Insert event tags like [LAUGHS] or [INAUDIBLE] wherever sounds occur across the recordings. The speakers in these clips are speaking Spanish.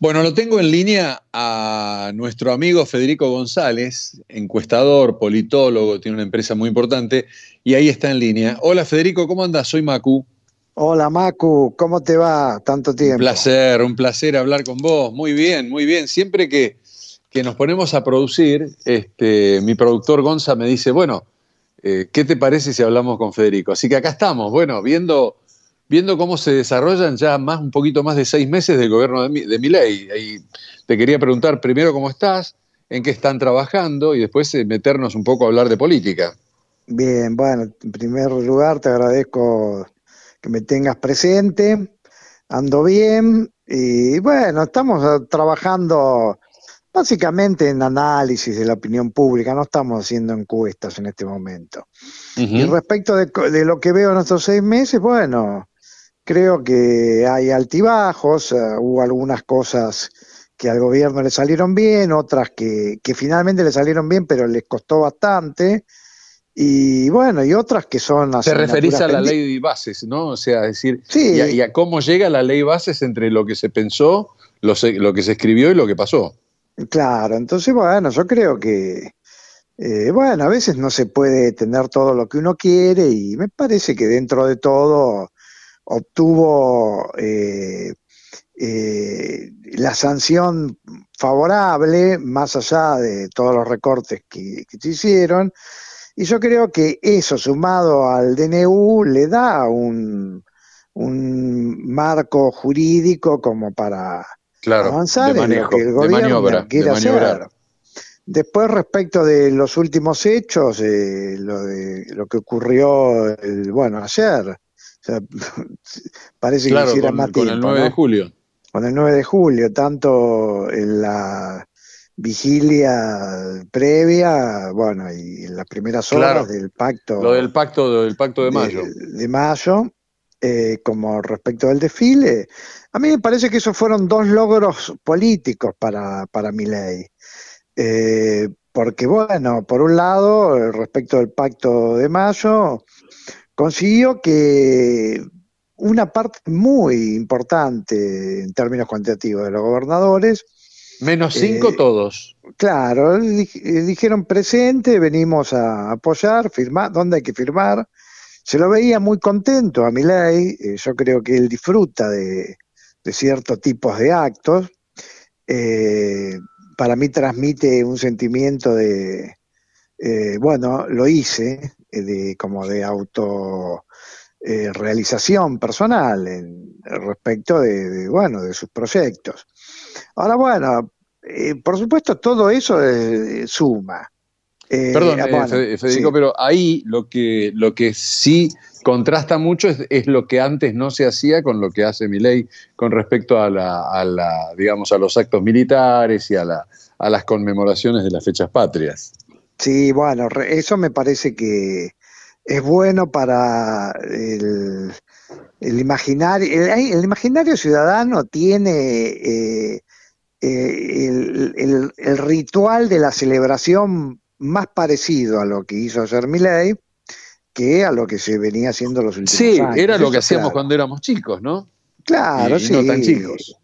Bueno, lo tengo en línea a nuestro amigo Federico González, encuestador, politólogo, tiene una empresa muy importante, y ahí está en línea. Hola Federico, ¿cómo andas? Soy Macu. Hola Macu, ¿cómo te va? Tanto tiempo. Un placer, un placer hablar con vos. Muy bien, muy bien. Siempre que, que nos ponemos a producir, este, mi productor Gonza me dice, bueno, eh, ¿qué te parece si hablamos con Federico? Así que acá estamos, bueno, viendo viendo cómo se desarrollan ya más un poquito más de seis meses del gobierno de, mi, de Y te quería preguntar primero cómo estás, en qué están trabajando y después eh, meternos un poco a hablar de política. Bien, bueno, en primer lugar te agradezco que me tengas presente. Ando bien y bueno, estamos eh, trabajando básicamente en análisis de la opinión pública, no estamos haciendo encuestas en este momento. Y respecto de, lo que veo en estos seis meses, bueno, Creo que hay altibajos, eh, hubo algunas cosas que al gobierno le salieron bien, otras que, finalmente le salieron bien, pero les costó bastante. Y bueno, y otras que son... Te referís a la ley de bases, ¿no? O sea, decir, sí. y, a, cómo llega la ley bases entre lo que se pensó, lo, que se escribió y lo que pasó. Claro, entonces bueno, yo creo que, eh, bueno, a veces no se puede tener todo lo que uno quiere y me parece que dentro de todo obtuvo eh, eh, la sanción favorable, más allá de todos los recortes que, se hicieron. Y yo creo que eso sumado al DNU le da un, marco jurídico como para avanzar en lo que el gobierno de hacer. Después, respecto de los últimos hechos, eh, lo, de, lo que ocurrió el, bueno ayer, sea, [LAUGHS] parece que hiciera más tiempo. Con el 9 de julio. Con el 9 de julio, tanto en la vigilia previa, bueno, y en las primeras horas del pacto. Lo del pacto, del pacto de mayo. De, mayo, eh, como respecto del desfile. A mí me parece que esos fueron dos logros políticos para, para mi ley. Eh, porque, bueno, por un lado, respecto del pacto de mayo, consiguió que una parte muy importante en términos cuantitativos de los gobernadores. Menos eh, cinco todos. Claro, dijeron presente, venimos a apoyar, firmar, ¿dónde hay que firmar? Se lo veía muy contento a mi eh, yo creo que él disfruta de, ciertos tipos de actos. Eh, para mí transmite un sentimiento de, bueno, lo hice, eh, de como de auto eh, realización personal en, respecto de, bueno de sus proyectos. Ahora bueno, eh, por supuesto todo eso suma. Perdón, Federico, pero ahí lo que lo que sí contrasta mucho es, lo que antes no se hacía con lo que hace Milei con respecto a la, a la, digamos a los actos militares y a la a las conmemoraciones de las fechas patrias. Sí, bueno, eso me parece que es bueno para el, imaginario. El, imaginario ciudadano tiene eh, eh, el, el, ritual de la celebración más parecido a lo que hizo hacer Miley que a lo que se venía haciendo los últimos años. Sí, era lo que hacíamos cuando éramos chicos, ¿no? Claro, sí. no tan chicos.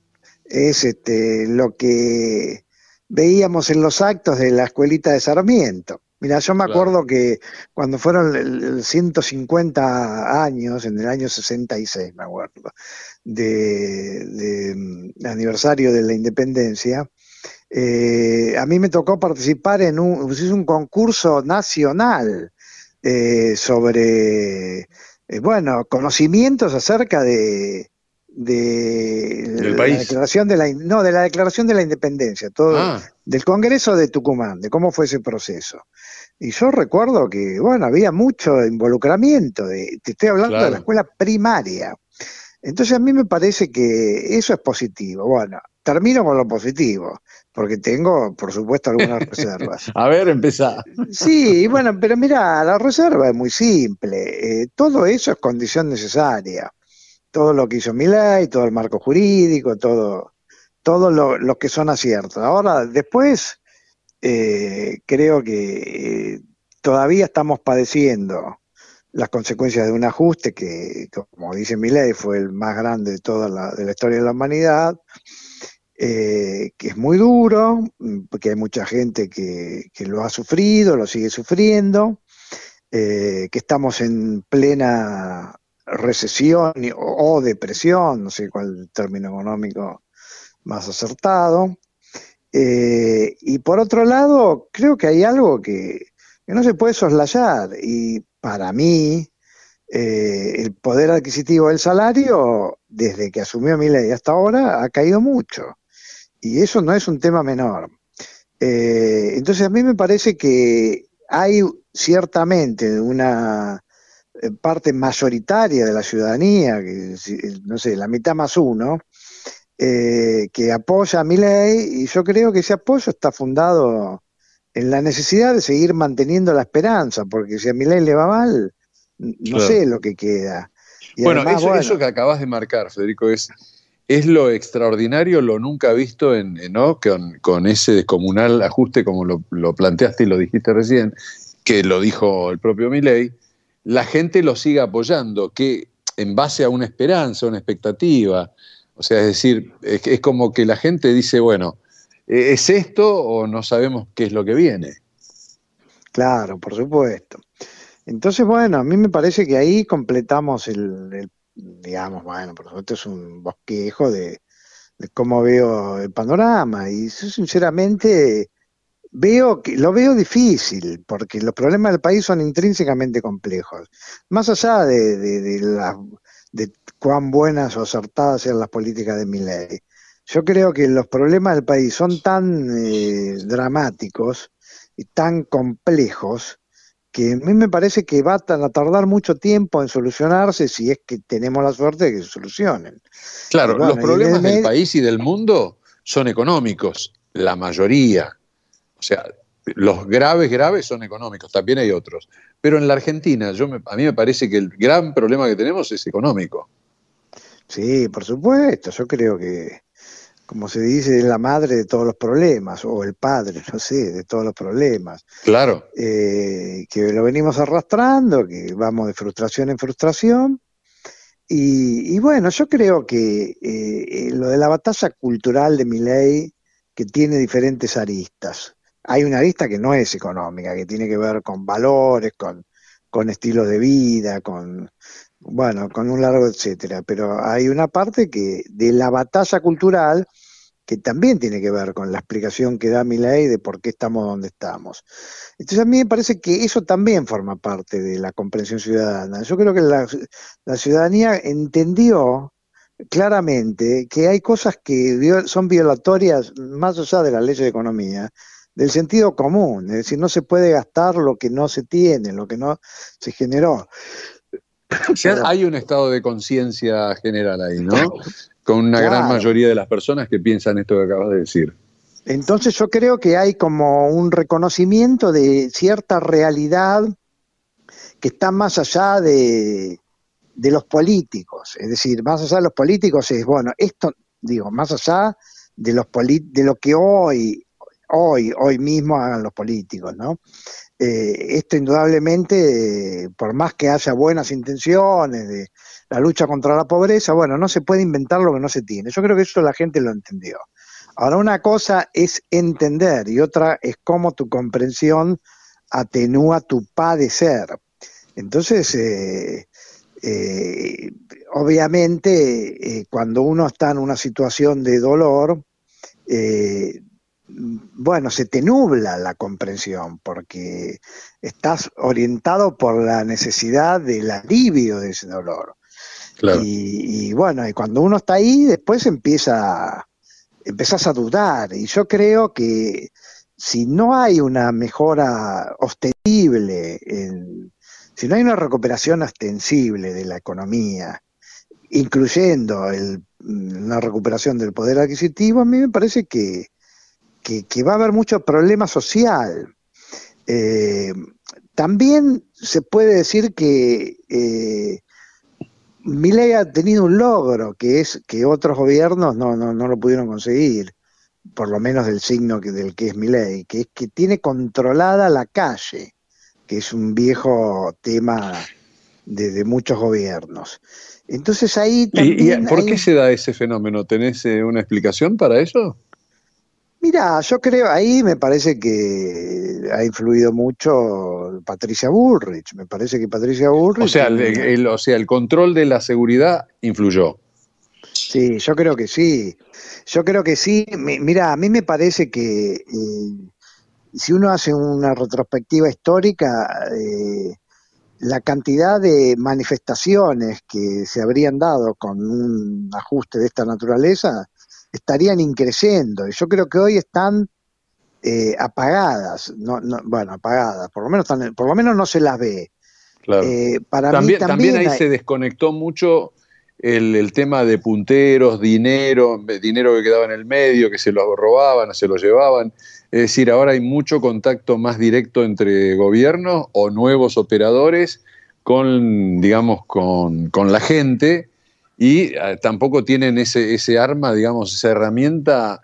Es este, lo que veíamos en los actos de la escuelita de Sarmiento. Mira, yo me acuerdo que cuando fueron 150 años, en el año 66, me acuerdo, de, mm, aniversario de la independencia, eh, a mí me tocó participar en un, un concurso nacional eh, sobre, eh, bueno, conocimientos acerca de, de la declaración de la no de la declaración de la independencia todo ah. del Congreso de Tucumán de cómo fue ese proceso y yo recuerdo que bueno había mucho involucramiento de, te estoy hablando de la escuela primaria entonces a mí me parece que eso es positivo bueno termino con lo positivo porque tengo por supuesto algunas [LAUGHS] reservas a ver empezá sí bueno pero mira la reserva es muy simple eh, todo eso es condición necesaria todo lo que hizo Milay, todo el marco jurídico, todo, todo lo, que son aciertos. Ahora, después, eh, creo que eh, todavía estamos padeciendo las consecuencias de un ajuste que, como dice Milay, fue el más grande de toda la, de la historia de la humanidad, eh, que es muy duro, porque hay mucha gente que, lo ha sufrido, lo sigue sufriendo, que estamos en plena recesión o depresión, no sé cuál término económico más acertado. Eh, y por otro lado, creo que hay algo que, no se puede soslayar y para mí eh, el poder adquisitivo del salario, desde que asumió mi hasta ahora, ha caído mucho. Y eso no es un tema menor. Eh, entonces a mí me parece que hay ciertamente una eh, parte mayoritaria de la ciudadanía, que, eh, no sé, la mitad más uno, eh, que apoya a mi y yo creo que ese apoyo está fundado en la necesidad de seguir manteniendo la esperanza, porque si a mi le va mal, no sé lo que queda. bueno, eso, que acabas de marcar, Federico, es, es lo extraordinario, lo nunca visto en, con, ese descomunal ajuste, como lo, lo, planteaste y lo dijiste recién, que lo dijo el propio Milei, la gente lo siga apoyando, que en base a una esperanza, una expectativa. O sea, es decir, es, como que la gente dice, bueno, ¿e, ¿es esto o no sabemos qué es lo que viene? Claro, por supuesto. Entonces, bueno, a mí me parece que ahí completamos el, digamos, bueno, por supuesto es un bosquejo de, cómo veo el panorama y sinceramente Veo que, lo veo difícil, porque los problemas del país son intrínsecamente complejos. Más allá de, de, de, cuán buenas o acertadas sean las políticas de mi yo creo que los problemas del país son tan eh, dramáticos y tan complejos que a mí me parece que va a tardar mucho tiempo en solucionarse si es que tenemos la suerte de que se solucionen. Claro, los problemas del país y del mundo son económicos, la mayoría. O sea, los graves, graves son económicos, también hay otros. Pero en la Argentina, yo a mí me parece que el gran problema que tenemos es económico. Sí, por supuesto, yo creo que, como se dice, es la madre de todos los problemas, o el padre, no sé, de todos los problemas. Claro. Eh, que lo venimos arrastrando, que vamos de frustración en frustración. Y, bueno, yo creo que eh, eh, lo de la batalla cultural de mi ley, que tiene diferentes aristas, hay una lista que no es económica, que tiene que ver con valores, con, estilos de vida, con, bueno, con un largo etcétera. Pero hay una parte que de la batalla cultural que también tiene que ver con la explicación que da mi ley de por qué estamos donde estamos. Entonces a mí me parece que eso también forma parte de la comprensión ciudadana. Yo creo que la, la ciudadanía entendió claramente que hay cosas que son violatorias más allá de las leyes de economía, del sentido común, es decir, no se puede gastar lo que no se tiene, lo que no se generó. hay un estado de conciencia general ahí, ¿no? Con una gran mayoría de las personas que piensan esto que acabas de decir. Entonces yo creo que hay como un reconocimiento de cierta realidad que está más allá de, los políticos. Es decir, más allá de los políticos es, bueno, esto, digo, más allá de, los de lo que hoy hoy, hoy mismo hagan los políticos, ¿no? Eh, esto indudablemente, por más que haya buenas intenciones de la lucha contra la pobreza, bueno, no se puede inventar lo que no se tiene. Yo creo que eso la gente lo entendió. Ahora, una cosa es entender y otra es cómo tu comprensión atenúa tu padecer. Entonces, eh, eh, obviamente, cuando uno está en una situación de dolor, bueno, se te nubla la comprensión porque estás orientado por la necesidad del alivio de ese dolor. Y, bueno, y cuando uno está ahí, después empieza, a dudar. Y yo creo que si no hay una mejora ostensible en, si no hay una recuperación ostensible de la economía, incluyendo la recuperación del poder adquisitivo, a mí me parece que que, va a haber mucho problema social. Eh, también se puede decir que eh, ha tenido un logro, que es que otros gobiernos no, no, no lo pudieron conseguir, por lo menos del signo del que es Milei, que es que tiene controlada la calle, que es un viejo tema de, muchos gobiernos. Entonces ahí... También por qué se da ese fenómeno? ¿Tenés eh, una explicación para eso? Mira, yo creo, ahí me parece que ha influido mucho Patricia Bullrich. Me parece que Patricia Bullrich. O sea, el, control de la seguridad influyó. Sí, yo creo que sí. Yo creo que sí. Mira, a mí me parece que eh, si uno hace una retrospectiva histórica, eh, la cantidad de manifestaciones que se habrían dado con un ajuste de esta naturaleza estarían increciendo, Y yo creo que hoy están eh, apagadas, no, no, bueno, apagadas, por lo, menos están, por lo menos no se las ve. Eh, para también, también, ahí se desconectó mucho el, tema de punteros, dinero, dinero que quedaba en el medio, que se lo robaban, se lo llevaban. Es decir, ahora hay mucho contacto más directo entre gobiernos o nuevos operadores con, digamos, con, con la gente y ah, tampoco tienen ese, ese arma, digamos, esa herramienta,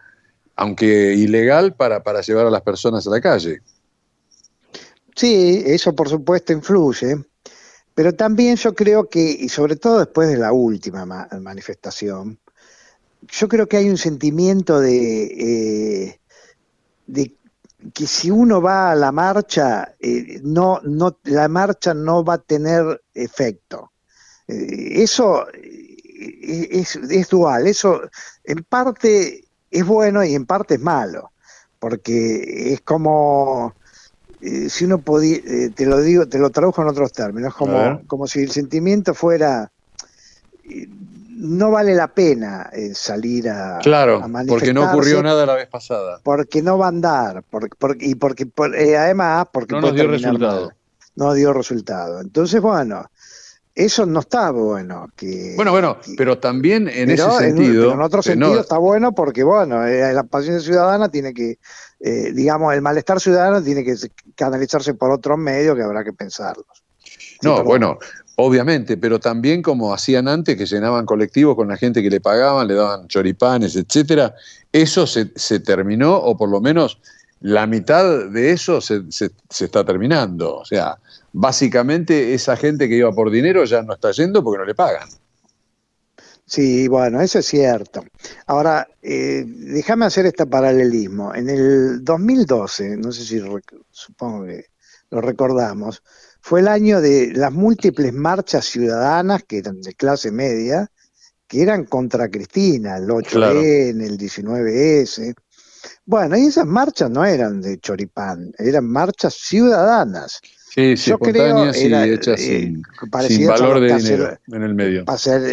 aunque ilegal, para, para llevar a las personas a la calle. Sí, eso por supuesto influye, pero también yo creo que, y sobre todo después de la última manifestación, yo creo que hay un sentimiento de, eh, de que si uno va a la marcha, eh, no, no, la marcha no va a tener efecto. Eh, eso es, dual. Eso en parte es bueno y en parte es malo, porque es como eh, si uno podía, eh, te lo digo, te lo tradujo en otros términos, como, como si el sentimiento fuera eh, no vale la pena salir a claro porque no ocurrió nada la vez pasada porque no va a andar porque, y porque además porque no dio resultado no dio resultado entonces bueno eso no está bueno. Que, bueno, bueno, pero también en ese sentido. en otro sentido está bueno porque, bueno, eh, la paciencia ciudadana tiene que, eh, digamos, el malestar ciudadano tiene que canalizarse por otro medio que habrá que pensarlos. no, bueno, obviamente, pero también como hacían antes, que llenaban colectivos con la gente que le pagaban, le daban choripanes, etcétera, eso se, se terminó, o por lo menos la mitad de eso se, se, se está terminando. O sea, básicamente esa gente que iba por dinero ya no está yendo porque no le pagan. Sí, bueno, eso es cierto. Ahora, eh, déjame hacer este paralelismo. En el 2012, no sé si supongo que lo recordamos, fue el año de las múltiples marchas ciudadanas que eran de clase media, que eran contra Cristina, el 8N, el 19S. Bueno, y esas marchas no eran de choripán, eran marchas ciudadanas Sí, sí, Yo creo y eh, valor de dinero en el medio.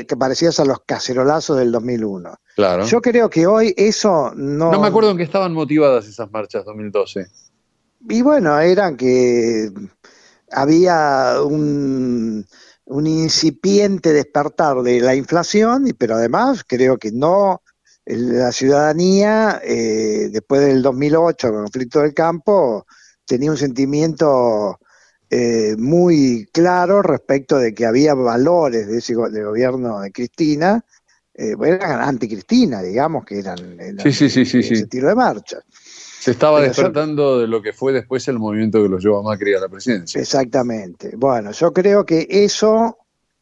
Que parecías a los cacerolazos del 2001. Claro. Yo creo que hoy eso no... No me acuerdo en qué estaban motivadas esas marchas 2012. Y bueno, eran que había un, incipiente despertar de la inflación, pero además creo que no la ciudadanía, eh, después del 2008, el conflicto del campo, tenía un sentimiento eh, muy claro respecto de que había valores de ese gobierno de Cristina, eh, eran anticristina, digamos, que eran, ese tiro de marcha. Se estaba despertando de lo que fue después el movimiento que los llevó a Macri a la presidencia. Exactamente. Bueno, yo creo que eso,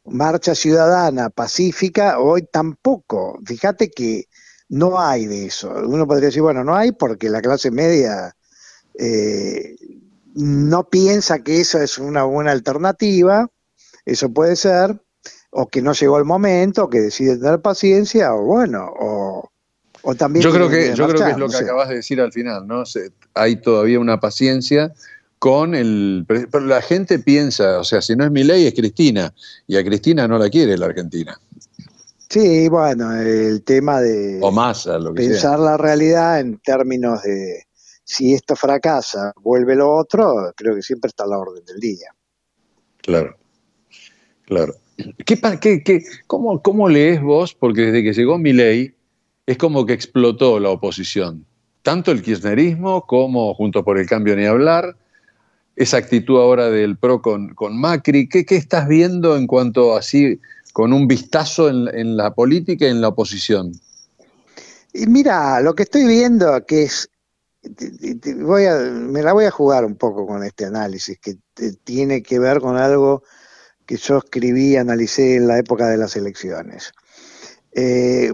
marcha ciudadana pacífica, hoy tampoco. Fíjate que no hay de eso. Uno podría decir, bueno, no hay porque la clase media eh, no piensa que eso es una buena alternativa, eso puede ser, o que no llegó el momento, que decide tener paciencia, o bueno, o, también... Yo creo que, yo creo que es lo que acabas de decir al final, ¿no? hay todavía una paciencia con el... Pero la gente piensa, o sea, si no es mi ley es Cristina, y a Cristina no la quiere la Argentina. Sí, bueno, el tema de... O más, lo que Pensar la realidad en términos de si esto fracasa, vuelve lo otro, creo que siempre está a la orden del día. Claro, claro. cómo, ¿Cómo lees vos? Porque desde que llegó mi ley es como que explotó la oposición. Tanto el kirchnerismo como Juntos por el Cambio ni hablar, esa actitud ahora del PRO con, Macri. ¿Qué, estás viendo en cuanto así, con un vistazo en, la política y en la oposición? Y mira, lo que estoy viendo que es voy me la voy a jugar un poco con este análisis que tiene que ver con algo que yo escribí, analicé en la época de las elecciones. Eh,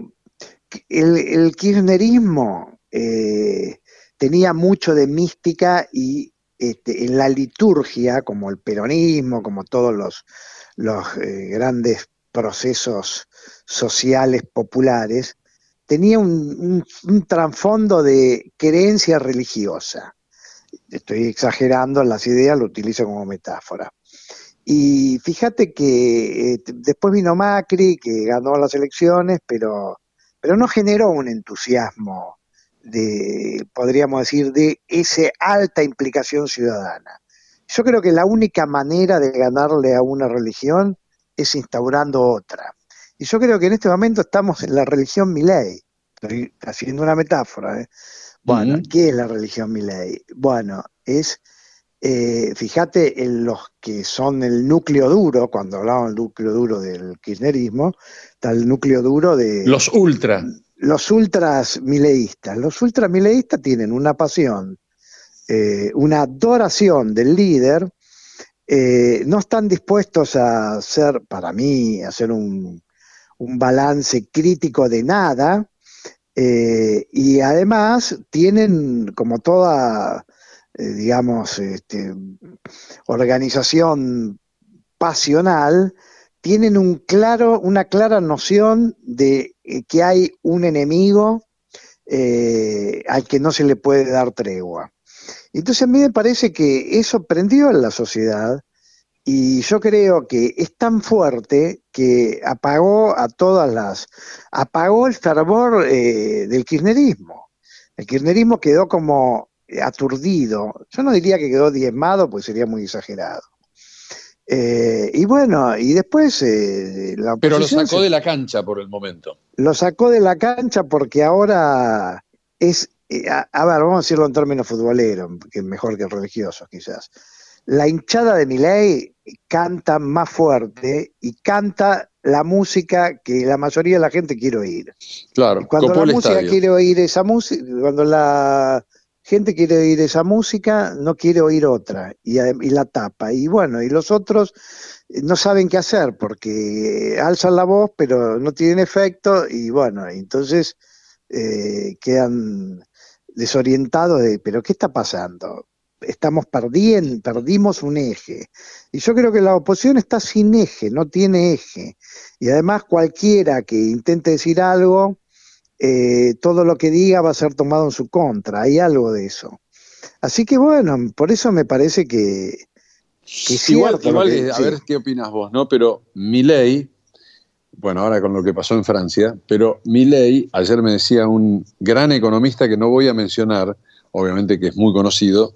el, kirchnerismo eh, tenía mucho de mística y este, en la liturgia, como el peronismo, como todos los, eh, grandes procesos sociales populares, tenía un, un, trasfondo de creencia religiosa. Estoy exagerando las ideas, lo utilizo como metáfora. Y fíjate que eh, después vino Macri, que ganó las elecciones, pero, pero no generó un entusiasmo de, podríamos decir, de esa alta implicación ciudadana. Yo creo que la única manera de ganarle a una religión es instaurando otra. Y yo creo que en este momento estamos en la religión Milei. Estoy haciendo una metáfora. ¿eh? Bueno, ¿qué es la religión Milei? Bueno, es, eh, fíjate, en los que son el núcleo duro, cuando hablaban del núcleo duro del kirchnerismo, está el núcleo duro de... Los ultra. Los ultras mileístas. Los ultras mileístas tienen una pasión, eh, una adoración del líder, no están dispuestos a ser para mí, hacer un, un balance crítico de nada eh, y además tienen como toda, eh, digamos, este, organización pasional, tienen un claro, una clara noción de eh, que hay un enemigo al que no se le puede dar tregua. Entonces a mí me parece que eso prendió en la sociedad y yo creo que es tan fuerte que apagó a todas las, apagó el fervor eh, del kirchnerismo. El kirchnerismo quedó como aturdido. Yo no diría que quedó diezmado, pues sería muy exagerado. Eh, y bueno, y después eh, Pero lo sacó de la cancha por el momento. Lo sacó de la cancha porque ahora es, a, ver, vamos a decirlo en términos futboleros, que mejor que religiosos quizás la hinchada de Miley canta más fuerte y canta la música que la mayoría de la gente quiere oír. Claro, cuando la música quiere oír esa música, cuando la gente quiere oír esa música, no quiere oír otra y, eh, la tapa. Y bueno, y los otros eh, no saben qué hacer porque alzan la voz, pero no tienen efecto y bueno, entonces eh, quedan desorientados de, pero ¿qué está pasando? estamos perdiendo, perdimos un eje. Y yo creo que la oposición está sin eje, no tiene eje. Y además cualquiera que intente decir algo, eh, todo lo que diga va a ser tomado en su contra. Hay algo de eso. Así que bueno, por eso me parece que... igual, eh, a ver qué opinas vos, ¿no? Pero mi ley, bueno, ahora con lo que pasó en Francia, pero mi ley, ayer me decía un gran economista que no voy a mencionar, obviamente que es muy conocido,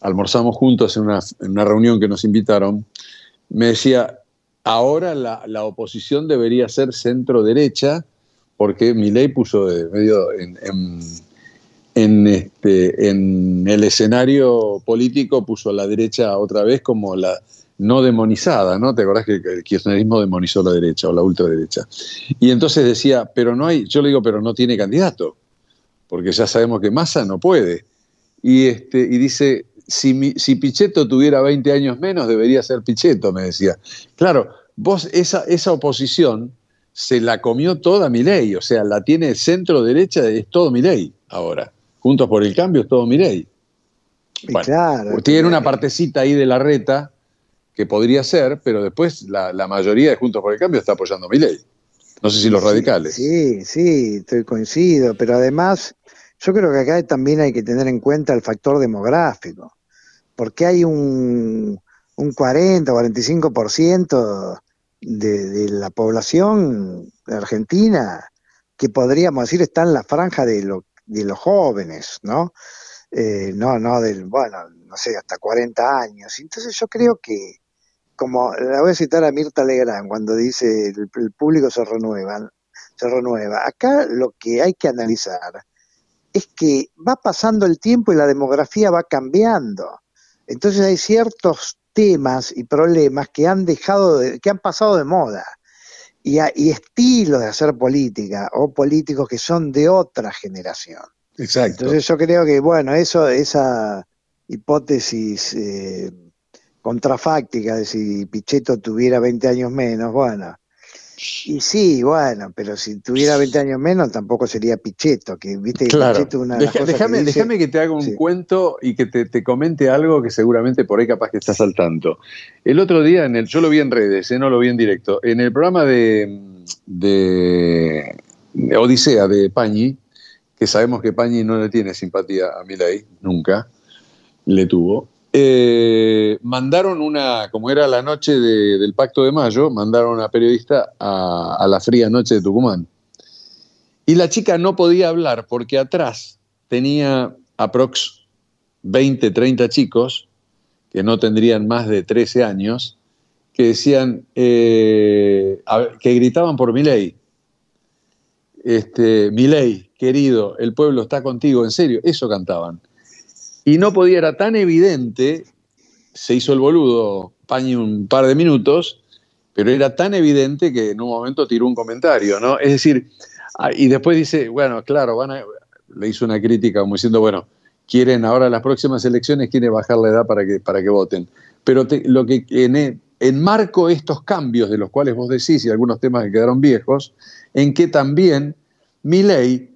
almorzamos juntos en una, reunión que nos invitaron, me decía, ahora la, oposición debería ser centro-derecha, porque ley puso medio en, este, en el escenario político, puso la derecha otra vez como la no demonizada, ¿no? ¿Te acordás que el kirchnerismo demonizó la derecha o la ultraderecha? Y entonces decía, pero no hay, yo le digo, pero no tiene candidato, porque ya sabemos que Massa no puede. Y, este, y dice, si, Pichetto tuviera 20 años menos, debería ser Pichetto, me decía. Claro, vos esa, esa oposición se la comió toda mi ley, o sea, la tiene centro derecha, es todo ley, ahora. Juntos por el cambio es todo mi Bueno, claro, tiene una partecita ahí de la reta que podría ser, pero después la, la mayoría de Juntos por el Cambio está apoyando mi ley No sé si los radicales. Sí, sí, estoy coincido, pero además yo creo que acá también hay que tener en cuenta el factor demográfico porque hay un, un 40 o 45% de, de la población argentina que podríamos decir está en la franja de, los jóvenes, ¿no? Eh, no, no, del, bueno, no sé, hasta 40 años. Entonces yo creo que, como la voy a citar a Mirta Legrand cuando dice el, el público se renueva, se renueva. Acá lo que hay que analizar es que va pasando el tiempo y la demografía va cambiando. Entonces hay ciertos temas y problemas que han dejado, que han pasado de moda y, estilos de hacer política o políticos que son de otra generación. Exacto. Entonces yo creo que bueno eso esa hipótesis eh, contrafáctica de si Pichetto tuviera 20 años menos, bueno, y sí, bueno, pero si tuviera 20 años menos tampoco sería Pichetto, que viste claro. una déjame, que que te haga un cuento y que te, comente algo que seguramente por ahí capaz que estás al tanto. El otro día, en el, yo lo vi en redes, eh, no lo vi en directo, en el programa de, Odisea de Pañi, que sabemos que Pañi no le tiene simpatía a Milei, nunca le tuvo, eh, mandaron una, como era la noche del Pacto de Mayo, mandaron a periodista a, la fría noche de Tucumán. Y la chica no podía hablar porque atrás tenía aprox 20, 30 chicos que no tendrían más de 13 años, que decían, eh, que gritaban por mi ley. Este, ley, querido, el pueblo está contigo, en serio, eso cantaban y no podía, era tan evidente, se hizo el boludo Pañi un par de minutos, pero era tan evidente que en un momento tiró un comentario, ¿no? Es decir, ah, y después dice, bueno, claro, le hizo una crítica como diciendo, bueno, quieren ahora las próximas elecciones, quieren bajar la edad para que, para que voten. Pero lo que en, eh, marco estos cambios de los cuales vos decís y algunos temas que quedaron viejos, en que también mi ley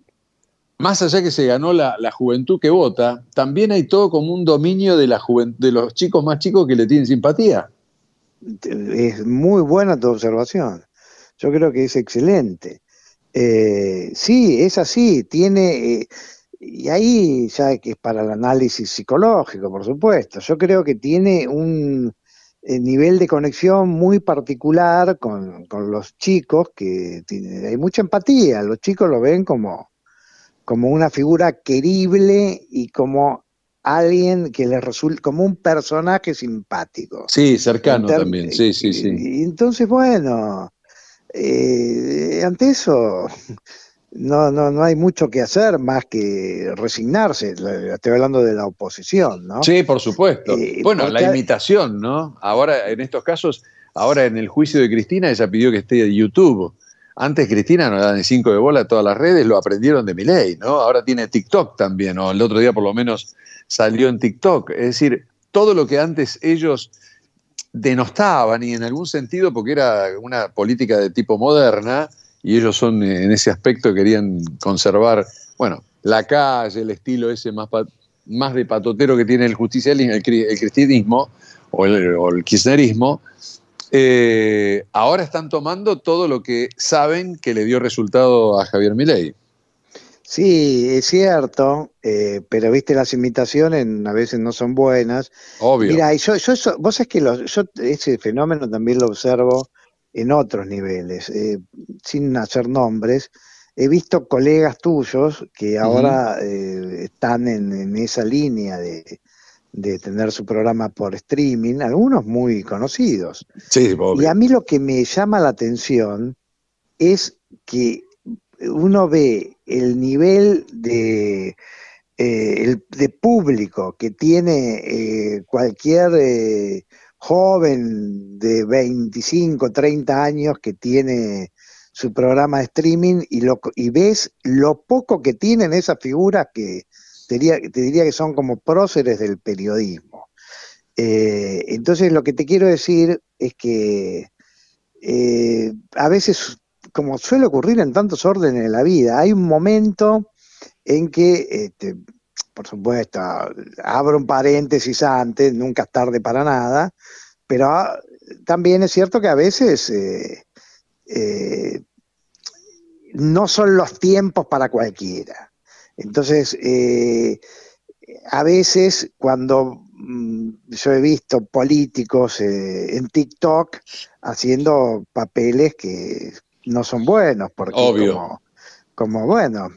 más allá que se ganó la, juventud que vota, también hay todo como un dominio de, la de los chicos más chicos que le tienen simpatía. Es muy buena tu observación. Yo creo que es excelente. Eh, sí, es así. Tiene. Eh, y ahí ya que es para el análisis psicológico, por supuesto. Yo creo que tiene un eh, nivel de conexión muy particular con, los chicos, que hay mucha empatía. Los chicos lo ven como, como una figura querible y como alguien que le resulta como un personaje simpático. Sí, cercano también, sí, sí, sí. entonces, bueno, eh, ante eso no, no, no hay mucho que hacer más que resignarse. Estoy hablando de la oposición, ¿no? Sí, por supuesto. Eh, bueno, la imitación, ¿no? Ahora, en estos casos, ahora en el juicio de Cristina ella pidió que esté en YouTube. Antes Cristina no dan ni cinco de bola a todas las redes, lo aprendieron de Milei, ¿no? Ahora tiene TikTok también, o el otro día por lo menos salió en TikTok. Es decir, todo lo que antes ellos denostaban y en algún sentido porque era una política de tipo moderna y ellos son eh, en ese aspecto querían conservar, bueno, la calle, el estilo ese más, más de patotero que tiene el justicialismo, el, cristianismo o el, o el kirchnerismo, eh, ahora están tomando todo lo que saben que le dio resultado a Javier Milei. Sí, es cierto, eh, pero viste las imitaciones a veces no son buenas. Obvio. Mira, yo, vos que yo ese fenómeno también lo observo en otros niveles, eh, sin hacer nombres. He visto colegas tuyos que ahora eh, están en, esa línea de, de tener su programa por streaming, algunos muy conocidos. Y a mí lo que me llama la atención es que uno ve el nivel de, eh, de público que tiene eh, cualquier eh, joven de 25, 30 años que tiene su programa de streaming y, lo, y ves lo poco que tienen esas figuras que te diría, que son como próceres del periodismo. Eh, entonces lo que te quiero decir es que eh, a veces, como suele ocurrir en tantos órdenes de la vida, hay un momento en que, este, por supuesto, abro un paréntesis antes, nunca es tarde para nada, pero ah, también es cierto que a veces eh, no son los tiempos para cualquiera. Entonces, eh, a veces cuando mm, yo he visto políticos eh, en TikTok haciendo papeles que no son buenos, porque Como, bueno,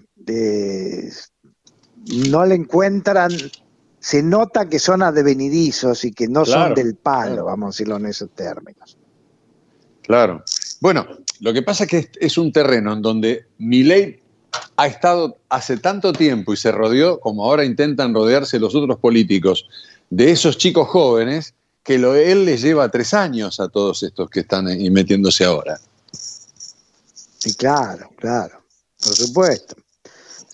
no le encuentran, se nota que son advenidizos y que no son del palo, vamos a decirlo en esos términos. Claro. Bueno, lo que pasa es que es un terreno en donde mi ley ha estado hace tanto tiempo y se rodeó, como ahora intentan rodearse los otros políticos, de esos chicos jóvenes, que lo, él les lleva tres años a todos estos que están eh, metiéndose ahora. Sí, claro, claro, por supuesto,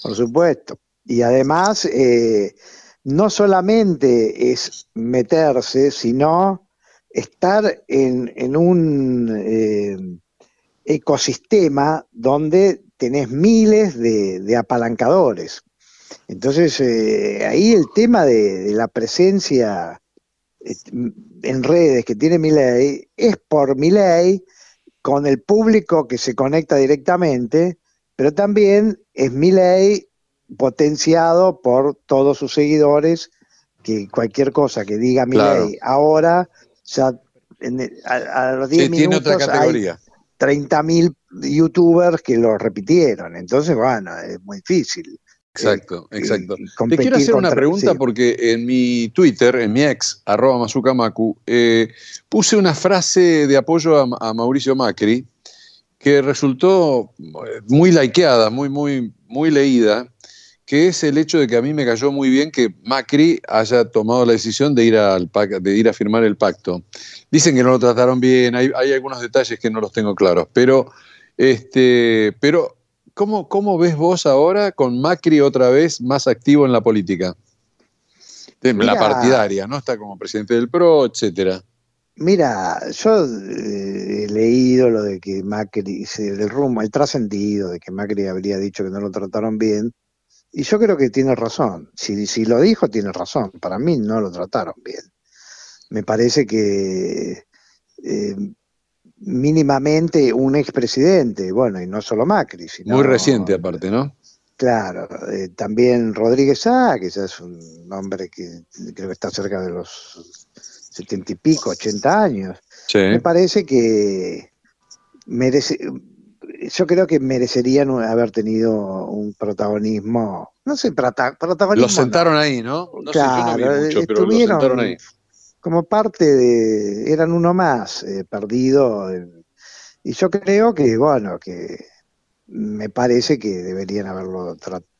por supuesto. Y además, eh, no solamente es meterse, sino estar en, un eh, ecosistema donde tenés miles de, apalancadores. Entonces, eh, ahí el tema de, la presencia eh, en redes que tiene Miley es por Miley con el público que se conecta directamente, pero también es Miley potenciado por todos sus seguidores que cualquier cosa que diga Miley ahora ya en, a, los 10 minutos tiene otra categoría. 30.000 youtubers que lo repitieron. Entonces, bueno, es muy difícil. Eh, exacto, exacto. Te quiero hacer una pregunta porque en mi Twitter, en mi ex, arroba Mazukamaku, eh, puse una frase de apoyo a, a, Mauricio Macri que resultó eh, muy likeada, muy, muy, muy leída, que es el hecho de que a mí me cayó muy bien que Macri haya tomado la decisión de ir, a firmar el pacto. Dicen que no lo trataron bien, hay, hay algunos detalles que no los tengo claros, pero, este, pero ¿cómo, ves vos ahora con Macri otra vez más activo en la política? la partidaria, ¿no? Está como presidente del PRO, etcétera. Mira, yo eh, he leído lo de que Macri, el rumbo, el trascendido de que Macri habría dicho que no lo trataron bien, y yo creo que tiene razón. Si, lo dijo, tiene razón. Para mí no lo trataron bien. Me parece que eh, mínimamente un expresidente, bueno, y no solo Macri, sino... Muy reciente aparte, ¿no? Claro, eh, también Rodríguez A, que ya es un hombre que creo que está cerca de los setenta y pico, ochenta años. Me parece que merece, yo creo que merecerían haber tenido un protagonismo. No sé, protagonismo. Los sentaron ahí, ¿no? no claro, sé, pero sentaron ahí. Como parte de. Eran uno más, eh, perdido. y yo creo que, bueno, que me parece que deberían haberlo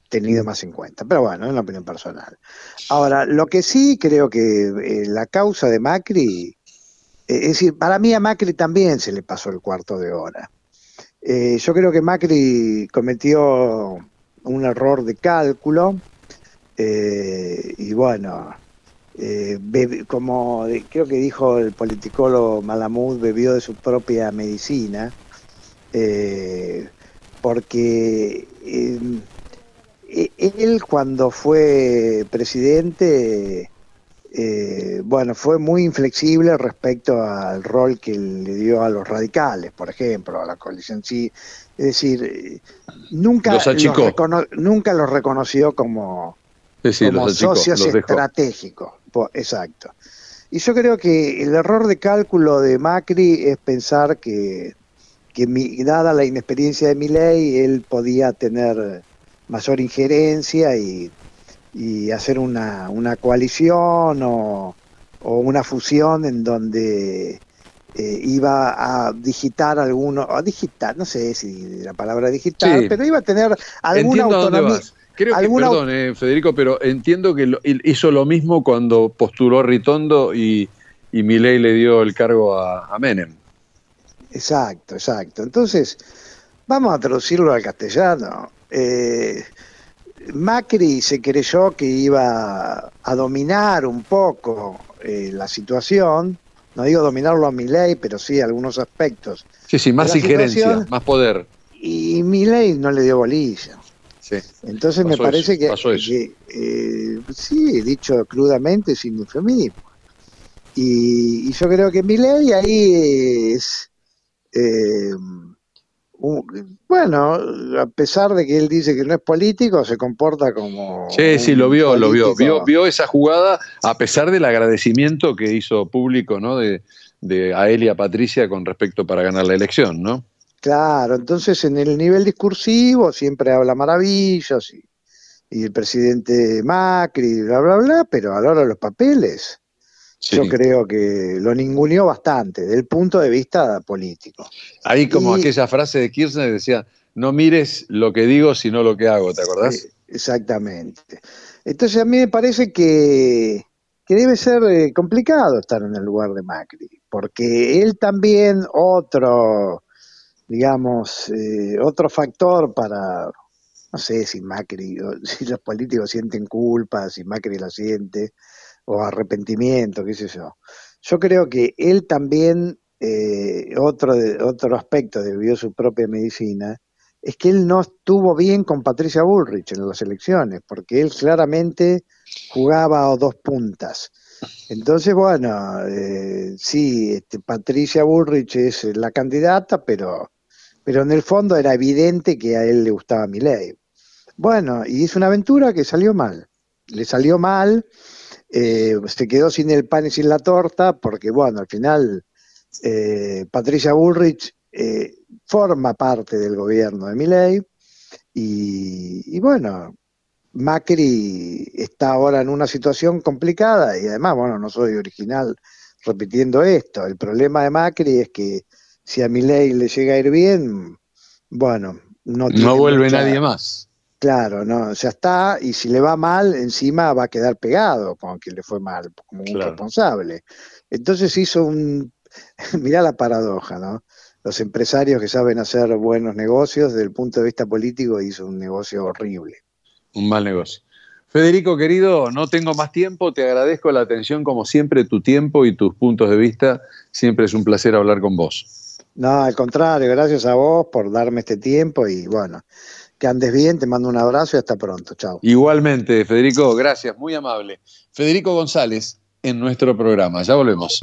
tenido más en cuenta. Pero bueno, es una opinión personal. Ahora, lo que sí creo que eh, la causa de Macri. Eh, es decir, para mí a Macri también se le pasó el cuarto de hora eh, yo creo que Macri cometió un error de cálculo eh, y bueno, eh, como creo que dijo el politicólogo Malamud, bebió de su propia medicina, porque e, él cuando fue presidente eh, bueno, fue muy inflexible respecto al rol que le dio a los radicales, por ejemplo, a la coalición sí. Es decir, eh, nunca los, nunca los reconoció como, socios estratégicos. Exacto. Y yo creo que el error de cálculo de Macri es pensar que, dada la inexperiencia de Milei, él podía tener mayor injerencia y y hacer una, coalición o, una fusión en donde eh, iba a digitar alguno, a no sé si la palabra digital pero iba a tener alguna autonomía. Creo perdón, eh, Federico, pero entiendo que hizo lo mismo cuando postuló Ritondo y, y Milei le dio el cargo a, a Menem. Exacto, exacto. Entonces, vamos a traducirlo al castellano. Eh, Macri se creyó que iba a dominar un poco eh, la situación, no digo dominarlo a ley, pero sí algunos aspectos. Sí, sí, más injerencia, más poder. Y ley no le dio bolilla. Sí. Entonces me parece que, eh, eh, sí, dicho crudamente, sin eufemismo. Y, y yo creo que Milei ahí es bueno, a pesar de que él dice que no es político, se comporta como. Sí, sí, lo vio, lo vio, vio. Vio esa jugada, a pesar del agradecimiento que hizo público ¿no? de, de a él y a Patricia con respecto para ganar la elección, ¿no? Claro, entonces en el nivel discursivo siempre habla maravillas y, y el presidente Macri, bla, bla, bla, pero a los papeles yo creo que lo ninguneó bastante, del punto de vista político. Ahí como aquella frase de Kirchner decía, no mires lo que digo, sino lo que hago, ¿te acordás? Exactamente. Entonces a mí me parece que, debe ser eh, complicado estar en el lugar de Macri, porque él también otro, digamos, eh, otro factor para, no sé si Macri, [LAUGHS] si los políticos sienten culpa, si Macri la siente, o arrepentimiento, qué sé yo. Yo creo que él también, eh, otro, aspecto de su propia medicina, es que él no estuvo bien con Patricia Bullrich en las elecciones, porque él claramente jugaba a dos puntas. Entonces, bueno, eh, sí, este, Patricia Bullrich es la candidata, pero, pero en el fondo era evidente que a él le gustaba mi ley. Bueno, y es una aventura que salió mal. Le salió mal eh, se quedó sin el pan y sin la torta, porque bueno, al final eh, Patricia Bullrich eh, forma parte del gobierno de Miley y, y, bueno, Macri está ahora en una situación complicada y además, bueno, no soy original repitiendo esto, el problema de Macri es que si a Miley le llega a ir bien, bueno, no, vuelve nadie más. Claro, no, ya está, y si le va mal, encima va a quedar pegado con quien le fue mal, como un responsable. Entonces hizo un, [LAUGHS] mirá la paradoja, ¿no? Los empresarios que saben hacer buenos negocios, desde el punto de vista político, hizo un negocio horrible. Un mal negocio. Federico, querido, no tengo más tiempo, te agradezco la atención, como siempre, tu tiempo y tus puntos de vista, siempre es un placer hablar con vos. No, al contrario, gracias a vos por darme este tiempo y bueno, que andes bien, te mando un abrazo y hasta pronto. Chao. Igualmente, Federico, gracias, muy amable. Federico González, en nuestro programa. Ya volvemos.